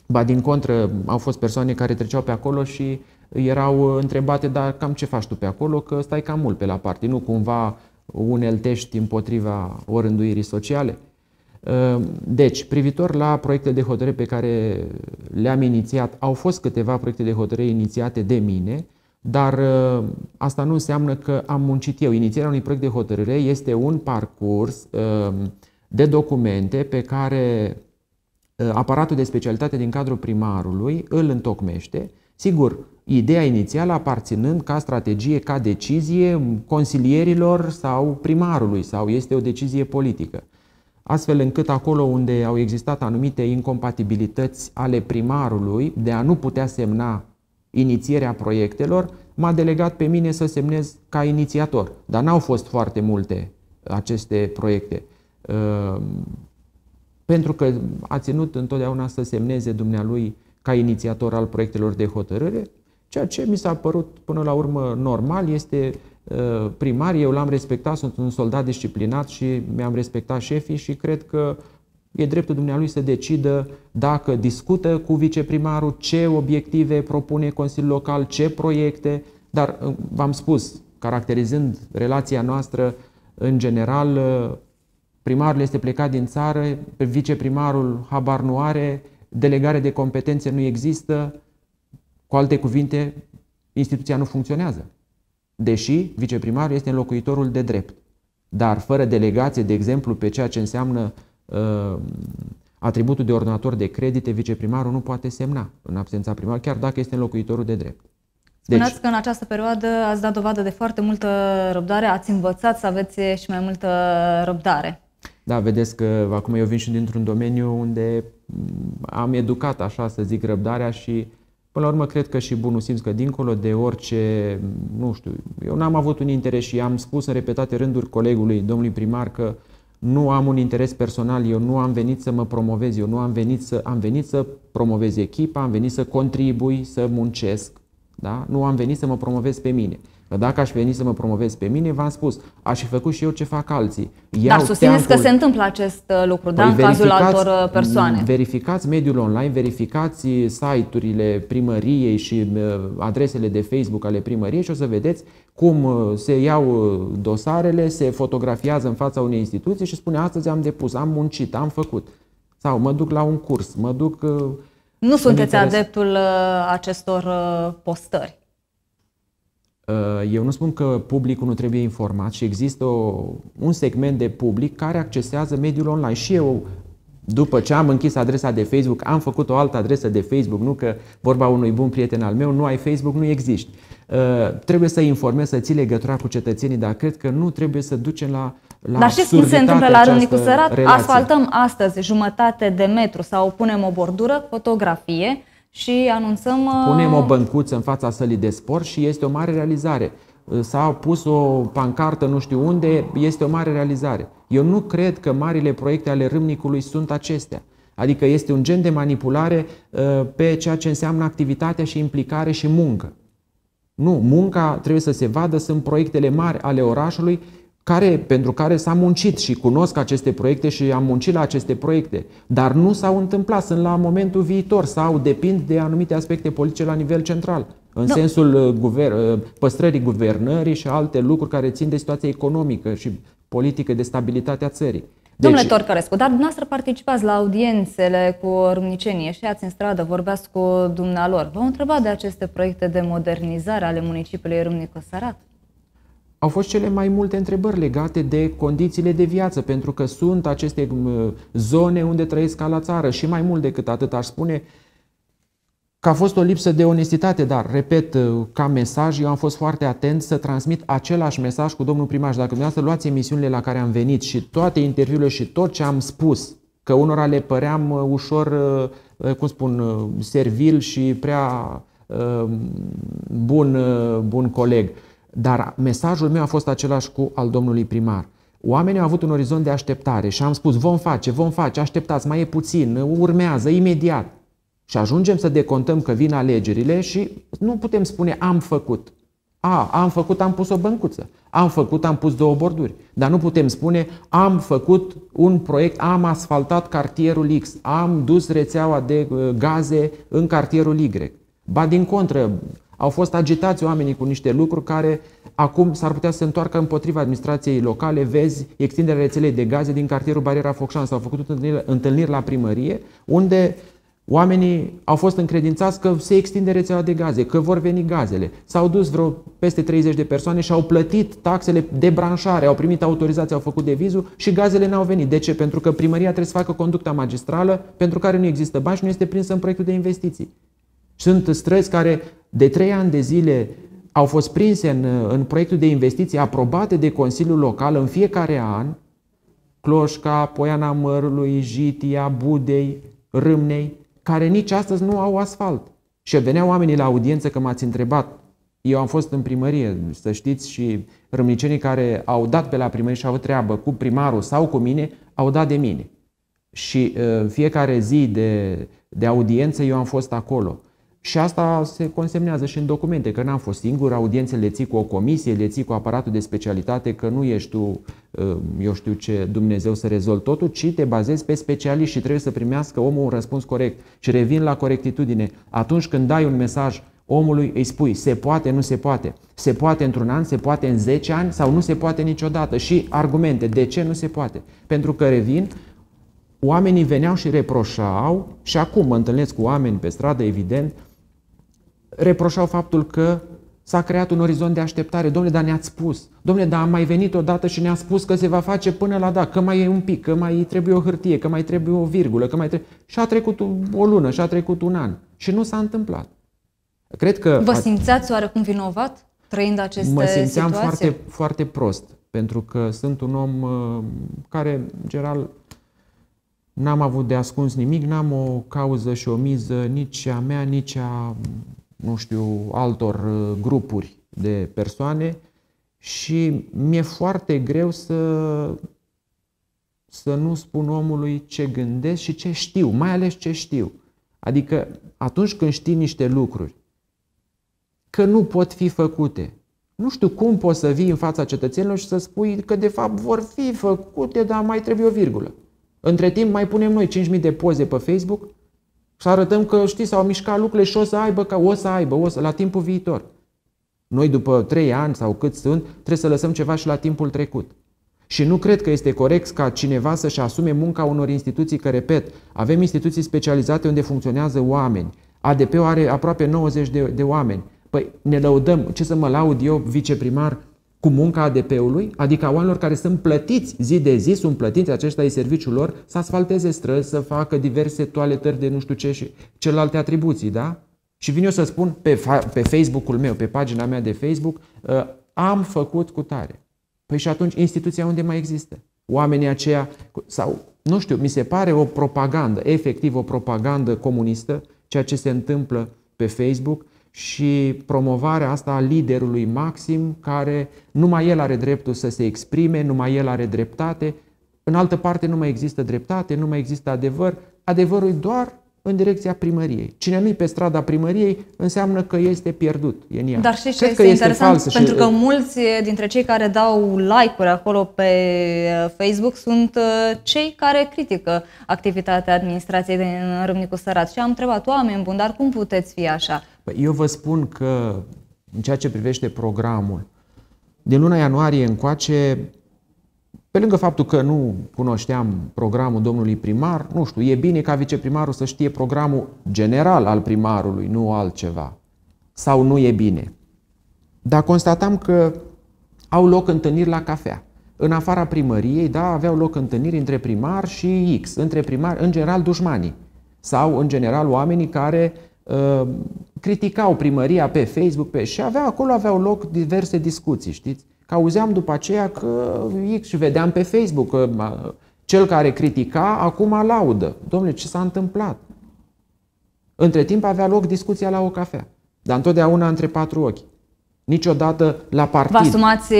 Ba din contră, au fost persoane care treceau pe acolo și erau întrebate, dar cam ce faci tu pe acolo, că stai cam mult pe la partii, nu cumva uneltești împotriva orânduirii sociale? Ehm, deci, privitor la proiecte de hotărâre pe care le-am inițiat, au fost câteva proiecte de hotărâre inițiate de mine, dar ehm, asta nu înseamnă că am muncit eu. Inițierea unui proiect de hotărâre este un parcurs ehm, de documente pe care aparatul de specialitate din cadrul primarului îl întocmește. Sigur, ideea inițială aparținând ca strategie, ca decizie consilierilor sau primarului, sau este o decizie politică astfel încât acolo unde au existat anumite incompatibilități ale primarului de a nu putea semna inițierea proiectelor, m-a delegat pe mine să semnez ca inițiator. Dar n-au fost foarte multe uh, aceste proiecte. Uh, pentru că a ținut întotdeauna să semneze dumnealui ca inițiator al proiectelor de hotărâre, ceea ce mi s-a părut până la urmă normal este Eh, primar, eu l-am respectat, sunt un soldat disciplinat și mi-am respectat șefii și cred că e dreptul dumnealui să decidă dacă discută cu viceprimarul, ce obiective propune Consiliul Local, ce proiecte, dar eh, v-am spus, caracterizând relația noastră în general, eh, primarul este plecat din țară, viceprimarul habar nu are, delegare de competențe nu există, cu alte cuvinte, instituția nu funcționează deși viceprimarul este înlocuitorul de drept. Dar fără delegație, de exemplu, pe ceea ce înseamnă uh, atributul de ordonator de credite, viceprimarul nu poate semna în absența primarului, chiar dacă este înlocuitorul de drept. Deci, Spuneați
că în această perioadă ați dat dovadă de foarte multă răbdare, ați învățat să aveți și mai multă răbdare.
Da, vedeți că acum eu vin și dintr-un domeniu unde am educat, așa să zic, răbdarea și Până la urmă, cred că și bunul simț că dincolo de orice, nu știu, eu n-am avut un interes și am spus în repetate rânduri colegului, domnului primar, că nu am un interes personal, eu nu am venit să mă promovez, eu nu am venit să, am venit să promovez echipa, am venit să contribui, să muncesc, da? Nu am venit să mă promovez pe mine. Că dacă aș veni să mă promovez pe mine, v-am spus, aș fi făcut și eu ce fac alții. Iau Dar susțineți teancul... că se
întâmplă acest uh, lucru, da, în păi cazul altor uh, persoane.
Verificați mediul online, verificați uh, site-urile primăriei și adresele de Facebook ale primăriei și o să vedeți cum se iau dosarele, se fotografiază în fața unei instituții și spune astăzi am depus, am muncit, am făcut. Sau mă duc la un curs, mă duc nu sunteți interes.
adeptul uh, acestor uh, postări.
Uh, eu nu spun că publicul nu trebuie informat și există o, un segment de public care accesează mediul online. Și eu, după ce am închis adresa de Facebook, am făcut o altă adresă de Facebook, nu că vorba unui bun prieten al meu, nu ai Facebook, nu existi. Trebuie să informezi, să ții legătura cu cetățenii, dar cred că nu trebuie să ducem la la Dar știți cum se întâmplă la Râmnicu sărat? Relație. Asfaltăm
astăzi jumătate de metru sau punem o bordură, fotografie și anunțăm... Uh, punem o
băncuță în fața sălii de sport și este o mare realizare. Uh, s-a pus o pancartă nu știu unde, este o mare realizare. Eu nu cred că marile proiecte ale râmnicului sunt acestea. Adică este un gen de manipulare uh, pe ceea ce înseamnă activitatea și implicare și muncă. Nu, munca trebuie să se vadă, sunt proiectele mari ale orașului care, pentru care s-a muncit și cunosc aceste proiecte și am muncit la aceste proiecte, dar nu s-au întâmplat, sunt la momentul viitor sau depind de anumite aspecte politice la nivel central, în nu. sensul uh, guver- uh, păstrării guvernării și alte lucruri care țin de situația economică și politică de stabilitate a țării. Deci... Domnule
Torcărescu, dar dumneavoastră participați la audiențele cu rumnicenii, ieșeați în stradă, vorbeați cu dumnealor. V-au întrebat de aceste proiecte de modernizare ale municipiului Râmnicu-Sărat?
au fost cele mai multe întrebări legate de condițiile de viață, pentru că sunt aceste uh, zone unde trăiesc ca la țară și mai mult decât atât aș spune că a fost o lipsă de onestitate, dar, repet, uh, ca mesaj, eu am fost foarte atent să transmit același mesaj cu domnul primar. Dacă dumneavoastră luați emisiunile la care am venit și toate interviurile și tot ce am spus, că unora le păream uh, ușor, cum spun, servil și prea bun, bun coleg. Dar mesajul meu a fost același cu al domnului primar. Oamenii au avut un orizont de așteptare și am spus vom face, vom face, așteptați, mai e puțin, urmează, imediat. Și ajungem să decontăm că vin alegerile și nu putem spune am făcut. A, am făcut, am pus o băncuță. Am făcut, am pus două borduri. Dar nu putem spune am făcut un proiect, am asfaltat cartierul X, am dus rețeaua de uh, gaze în cartierul Y. Ba din contră, au fost agitați oamenii cu niște lucruri care acum s-ar putea să se întoarcă împotriva administrației locale. Vezi extinderea rețelei de gaze din cartierul Bariera Focșan. S-au făcut întâlniri la primărie unde Oamenii au fost încredințați că se extinde rețeaua de gaze, că vor veni gazele. S-au dus vreo peste 30 de persoane și au plătit taxele de branșare, au primit autorizația, au făcut devizul și gazele n-au venit. De ce? Pentru că primăria trebuie să facă conducta magistrală pentru care nu există bani și nu este prinsă în proiectul de investiții. Sunt străzi care de trei ani de zile au fost prinse în, în proiectul de investiții aprobate de Consiliul Local în fiecare an, Cloșca, Poiana Mărului, Jitia, Budei, Râmnei, care nici astăzi nu au asfalt. Și veneau oamenii la audiență că m-ați întrebat. Eu am fost în primărie, să știți, și râmnicenii care au dat pe la primărie și au treabă cu primarul sau cu mine, au dat de mine. Și în uh, fiecare zi de, de audiență eu am fost acolo și asta se consemnează și în documente, că n-am fost singur, audiențele le ții cu o comisie, le ții cu aparatul de specialitate, că nu ești tu, ă, eu știu ce, Dumnezeu să rezolvi totul, ci te bazezi pe specialiști și trebuie să primească omul un răspuns corect. Și revin la corectitudine. Atunci când dai un mesaj omului, îi spui se poate, nu se poate. Se poate într-un an, se poate în 10 ani sau nu se poate niciodată. Și argumente, de ce nu se poate? Pentru că revin, oamenii veneau și reproșau și acum mă întâlnesc cu oameni pe stradă, evident, reproșau faptul că s-a creat un orizont de așteptare. Domnule, dar ne-ați spus. Domnule, dar am mai venit odată și ne-a spus că se va face până la da, că mai e un pic, că mai trebuie o hârtie, că mai trebuie o virgulă, că mai trebuie... Și a trecut o lună, și a trecut un an. Și nu s-a întâmplat. Cred că... Vă simțeați
oarecum vinovat trăind aceste Mă simțeam situații? foarte,
foarte prost, pentru că sunt un om uh, care, în general, n-am avut de ascuns nimic, n-am o cauză și o miză nici a mea, nici a nu știu, altor uh, grupuri de persoane și mi-e foarte greu să, să nu spun omului ce gândesc și ce știu, mai ales ce știu. Adică atunci când știi niște lucruri, că nu pot fi făcute, nu știu cum poți să vii în fața cetățenilor și să spui că de fapt vor fi făcute, dar mai trebuie o virgulă. Între timp mai punem noi 5.000 de poze pe Facebook să arătăm că, știi, s-au mișcat lucrurile și o să aibă, că o să aibă, o să, la timpul viitor. Noi după trei ani sau cât sunt, trebuie să lăsăm ceva și la timpul trecut. Și nu cred că este corect ca cineva să-și asume munca unor instituții, că, repet, avem instituții specializate unde funcționează oameni. adp are aproape 90 de, de oameni. Păi ne lăudăm, ce să mă laud eu, viceprimar, cu munca ADP-ului, adică a oamenilor care sunt plătiți zi de zi, sunt plătiți, aceștia ai serviciul lor, să asfalteze străzi, să facă diverse toaletări de nu știu ce și celelalte atribuții, da? Și vin eu să spun pe, pe Facebook-ul meu, pe pagina mea de Facebook, ă, am făcut cu tare. Păi și atunci instituția unde mai există? Oamenii aceia, sau nu știu, mi se pare o propagandă, efectiv o propagandă comunistă, ceea ce se întâmplă pe Facebook, și promovarea asta a liderului maxim, care numai el are dreptul să se exprime, numai el are dreptate. În altă parte nu mai există dreptate, nu mai există adevăr. Adevărul e doar în direcția primăriei. Cine nu-i pe strada primăriei înseamnă că este pierdut. E în ea. Dar știți ce este, că este interesant? Este pentru și... că
mulți dintre cei care dau like-uri acolo pe uh, Facebook sunt uh, cei care critică activitatea administrației din Râmnicu Sărat. Și am întrebat oameni buni, dar cum puteți fi așa?
Păi, eu vă spun că în ceea ce privește programul, din luna ianuarie încoace, pe lângă faptul că nu cunoșteam programul domnului primar, nu știu, e bine ca viceprimarul să știe programul general al primarului, nu altceva. Sau nu e bine. Dar constatam că au loc întâlniri la cafea. În afara primăriei, da, aveau loc întâlniri între primar și X, între primar, în general, dușmanii. Sau, în general, oamenii care Ehm, criticau primăria pe Facebook pe, și avea, acolo aveau loc diverse discuții, știți? Că auzeam după aceea că X și vedeam pe Facebook că cel care critica acum laudă. Domnule, ce s-a întâmplat? Între timp avea loc discuția la o cafea, dar întotdeauna între patru ochi niciodată la partid. Vă
asumați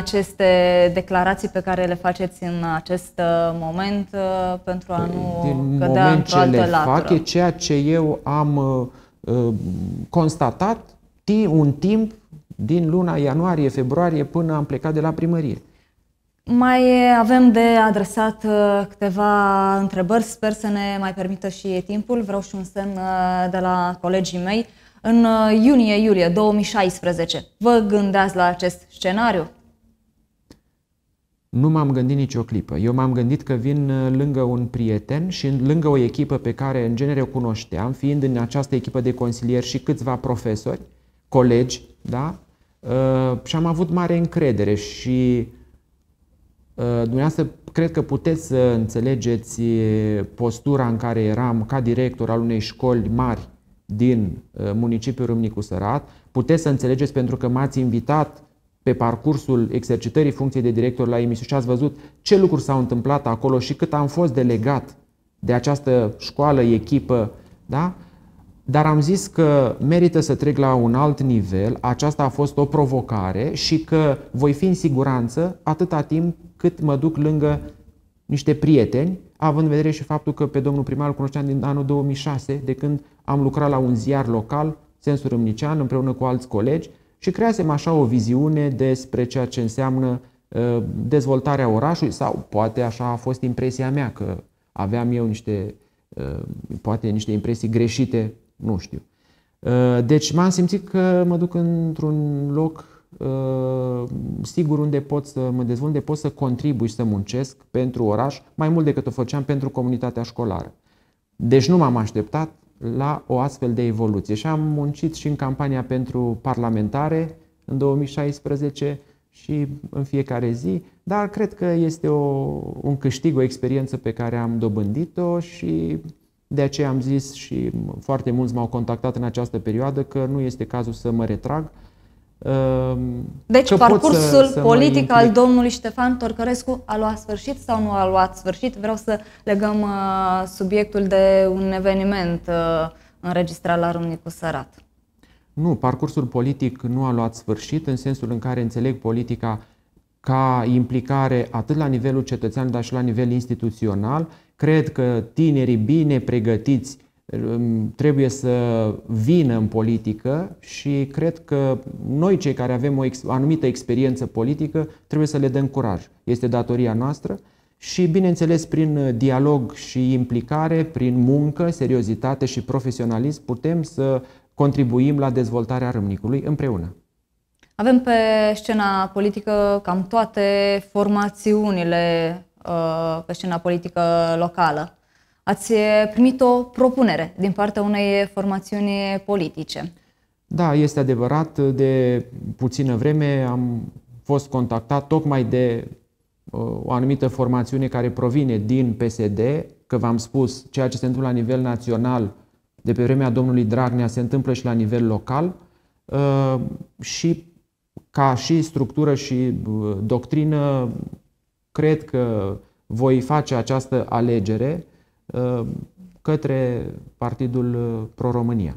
aceste declarații pe care le faceți în acest uh, moment uh, pentru a păi, nu Din cădea într-o altă le latură. fac e
ceea ce eu am uh, uh constatat un timp din luna ianuarie-februarie până am plecat de la primărie.
Mai avem de adresat câteva întrebări, sper să ne mai permită și timpul. Vreau și un semn de la colegii mei în uh, iunie-iulie 2016. Vă gândeați la acest scenariu?
Nu m-am gândit nicio clipă. Eu m-am gândit că vin uh, lângă un prieten și lângă o echipă pe care în genere o cunoșteam, fiind în această echipă de consilieri și câțiva profesori, colegi, da? Uh, și am avut mare încredere și uh, dumneavoastră cred că puteți să înțelegeți uh, postura în care eram ca director al unei școli mari din uh, municipiul Râmnicu Sărat. Puteți să înțelegeți pentru că m-ați invitat pe parcursul exercitării funcției de director la emisiune și ați văzut ce lucruri s-au întâmplat acolo și cât am fost delegat de această școală, echipă, da? Dar am zis că merită să trec la un alt nivel, aceasta a fost o provocare și că voi fi în siguranță atâta timp cât mă duc lângă niște prieteni, având în vedere și faptul că pe domnul primar îl cunoșteam din anul 2006, de când am lucrat la un ziar local, Sensul Râmnician, împreună cu alți colegi și creasem așa o viziune despre ceea ce înseamnă ă, dezvoltarea orașului sau poate așa a fost impresia mea că aveam eu niște, ă, poate niște impresii greșite, nu știu. Ă, deci m-am simțit că mă duc într-un loc Ă, sigur unde pot să mă dezvolt, unde pot să contribui să muncesc pentru oraș, mai mult decât o făceam pentru comunitatea școlară. Deci nu m-am așteptat la o astfel de evoluție și am muncit și în campania pentru parlamentare în 2016 și în fiecare zi, dar cred că este o, un câștig, o experiență pe care am dobândit-o și de aceea am zis și foarte mulți m-au contactat în această perioadă că nu este cazul să mă retrag, Ehm, deci parcursul să, să politic al
domnului Ștefan Torcărescu a luat sfârșit sau nu a luat sfârșit? Vreau să legăm uh, subiectul de un eveniment uh, înregistrat la Râmnicu Sărat.
Nu, parcursul politic nu a luat sfârșit în sensul în care înțeleg politica ca implicare atât la nivelul cetățean, dar și la nivel instituțional. Cred că tinerii bine pregătiți trebuie să vină în politică și cred că noi cei care avem o anumită experiență politică trebuie să le dăm curaj. Este datoria noastră și, bineînțeles, prin dialog și implicare, prin muncă, seriozitate și profesionalism, putem să contribuim la dezvoltarea Râmnicului împreună.
Avem pe scena politică cam toate formațiunile uh, pe scena politică locală. Ați primit o propunere din partea unei formațiuni politice.
Da, este adevărat. De puțină vreme am fost contactat tocmai de uh, o anumită formațiune care provine din PSD, că v-am spus, ceea ce se întâmplă la nivel național de pe vremea domnului Dragnea se întâmplă și la nivel local uh, și ca și structură și uh, doctrină cred că voi face această alegere Uh, către Partidul uh, Pro-România.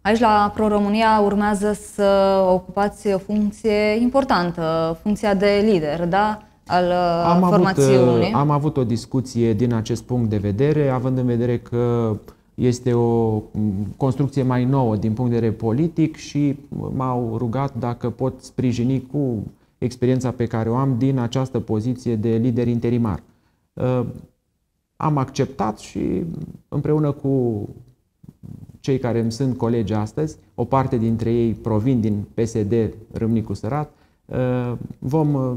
Aici la Pro-România urmează să ocupați o funcție importantă, funcția de lider, da? Al uh, am formațiunii. Avut,
am avut o discuție din acest punct de vedere, având în vedere că este o mm, construcție mai nouă din punct de vedere politic și m-au rugat dacă pot sprijini cu experiența pe care o am din această poziție de lider interimar am acceptat și împreună cu cei care îmi sunt colegi astăzi, o parte dintre ei provin din PSD Râmnicu Sărat, uh, vom uh,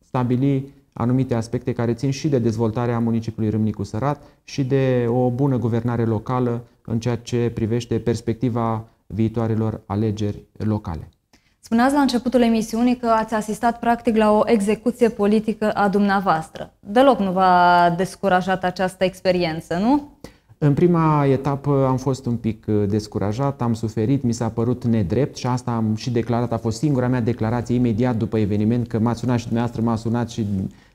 stabili anumite aspecte care țin și de dezvoltarea municipiului Râmnicu Sărat și de o bună guvernare locală în ceea ce privește perspectiva viitoarelor alegeri locale.
Spuneați la începutul emisiunii că ați asistat practic la o execuție politică a dumneavoastră. Deloc nu v-a descurajat această experiență, nu?
În prima etapă am fost un pic uh, descurajat, am suferit, mi s-a părut nedrept și asta am și declarat. A fost singura mea declarație imediat după eveniment, că m-a sunat și dumneavoastră, m-a sunat și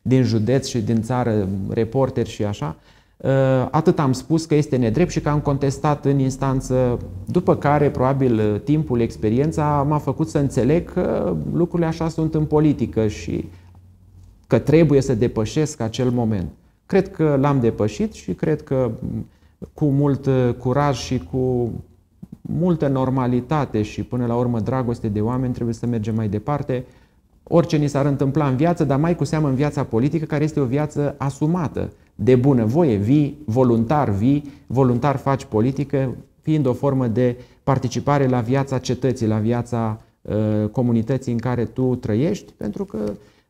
din județ și din țară reporteri și așa. Uh, atât am spus că este nedrept și că am contestat în instanță, după care probabil uh, timpul, experiența m-a făcut să înțeleg că lucrurile așa sunt în politică și că trebuie să depășesc acel moment. Cred că l-am depășit și cred că mm, cu mult uh, curaj și cu multă normalitate și până la urmă dragoste de oameni trebuie să mergem mai departe orice ni s-ar întâmpla în viață, dar mai cu seamă în viața politică, care este o viață asumată de bunăvoie vii, voluntar vii, voluntar faci politică, fiind o formă de participare la viața cetății, la viața uh, comunității în care tu trăiești, pentru că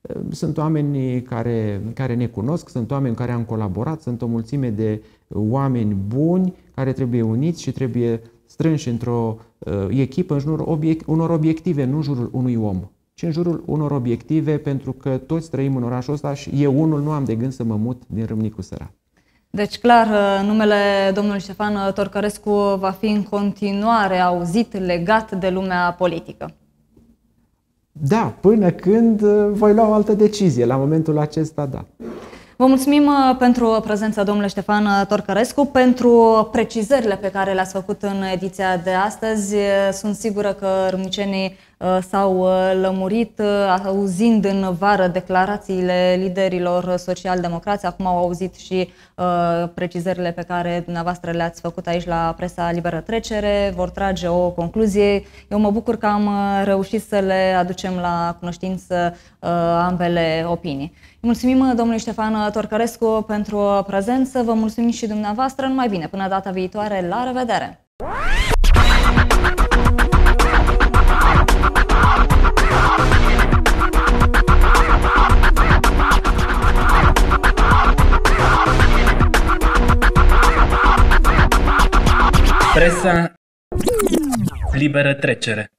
uh, sunt oameni care, care ne cunosc, sunt oameni care am colaborat, sunt o mulțime de oameni buni care trebuie uniți și trebuie strânși într-o uh, echipă în jurul obiect, unor obiective, nu în jurul unui om ci în jurul unor obiective, pentru că toți trăim în orașul ăsta și eu unul nu am de gând să mă mut din Râmnicu Sărat.
Deci, clar, uh, numele domnului Ștefan uh, Torcărescu va fi în continuare auzit legat de lumea politică.
Da, până când uh, voi lua o altă decizie. La momentul acesta, da.
Vă mulțumim pentru prezența, domnule Ștefan Torcărescu, pentru precizările pe care le-ați făcut în ediția de astăzi. Sunt sigură că râmnicenii Uh, s-au uh, lămurit uh, auzind în vară declarațiile liderilor social-democrați. Acum au auzit și precizările pe care dumneavoastră le-ați făcut aici la presa liberă trecere. Vor trage o concluzie. Eu mă bucur că am reușit să le aducem la cunoștință ambele opinii. Mulțumim domnului Ștefan Torcărescu pentru prezență. Vă mulțumim și dumneavoastră. Numai bine. Până data viitoare. La revedere!
Presa liberă trecere